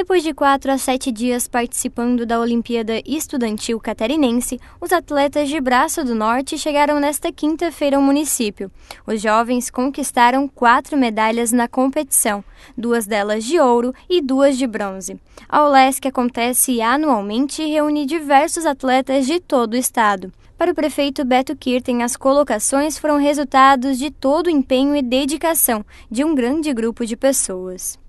Depois de quatro a sete dias participando da Olimpíada Estudantil Catarinense, os atletas de Braço do Norte chegaram nesta quinta-feira ao município. Os jovens conquistaram quatro medalhas na competição, duas delas de ouro e duas de bronze. A OLES, que acontece anualmente, reúne diversos atletas de todo o estado. Para o prefeito Beto Kirten, as colocações foram resultados de todo o empenho e dedicação de um grande grupo de pessoas.